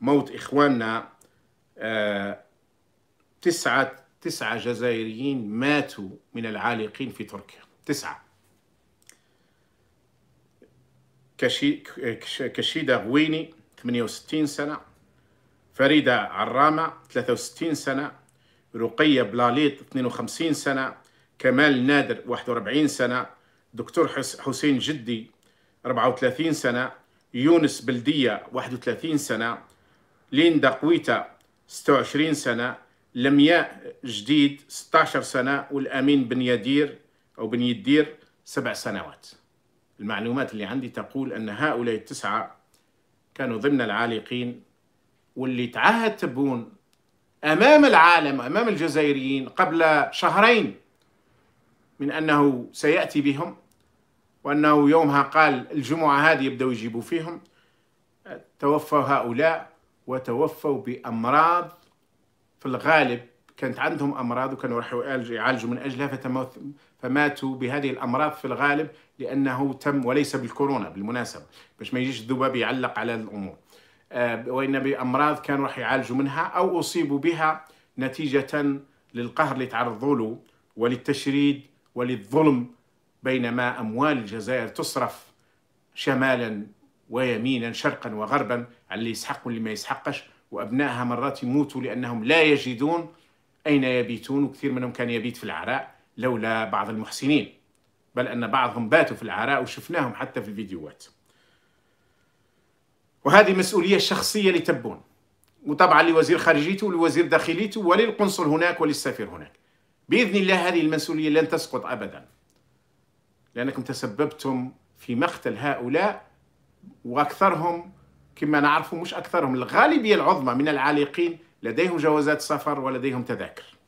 موت إخواننا آه، تسعة تسعة جزائريين ماتوا من العالقين في تركيا تسعة كشيدة غويني 68 سنة فريدة عرامة 63 سنة رقية بلاليط 52 سنة كمال نادر 41 سنة دكتور حسين جدي 34 سنة يونس بلدية 31 سنة ليندا قويتة 26 سنة لمياء جديد 16 سنة والأمين بن يدير أو بن يدير سبع سنوات المعلومات اللي عندي تقول أن هؤلاء التسعة كانوا ضمن العالقين واللي تعهد تبون أمام العالم أمام الجزائريين قبل شهرين من أنه سيأتي بهم وأنه يومها قال الجمعة هذه يبدأوا يجيبوا فيهم توفى هؤلاء وتوفوا بأمراض في الغالب كانت عندهم أمراض وكانوا راح يعالجوا من أجلها فماتوا بهذه الأمراض في الغالب لأنه تم وليس بالكورونا بالمناسبة باش ما يجيش الذباب يعلق على الأمور آه، وإن بأمراض كانوا راح يعالجوا منها أو أصيبوا بها نتيجة للقهر اللي تعرضوا له وللتشريد وللظلم بينما أموال الجزائر تصرف شمالا ويمينا شرقا وغربا على اللي يسحق واللي ما يسحقش وأبنائها مرات يموتوا لأنهم لا يجدون أين يبيتون وكثير منهم كان يبيت في العراء لولا بعض المحسنين بل أن بعضهم باتوا في العراء وشفناهم حتى في الفيديوهات وهذه مسؤولية شخصية لتبون وطبعا لوزير خارجيته ولوزير داخليته وللقنصل هناك وللسفير هناك بإذن الله هذه المسؤولية لن تسقط أبدا لأنكم تسببتم في مقتل هؤلاء واكثرهم كما نعرف مش اكثرهم الغالبيه العظمى من العالقين لديهم جوازات سفر ولديهم تذاكر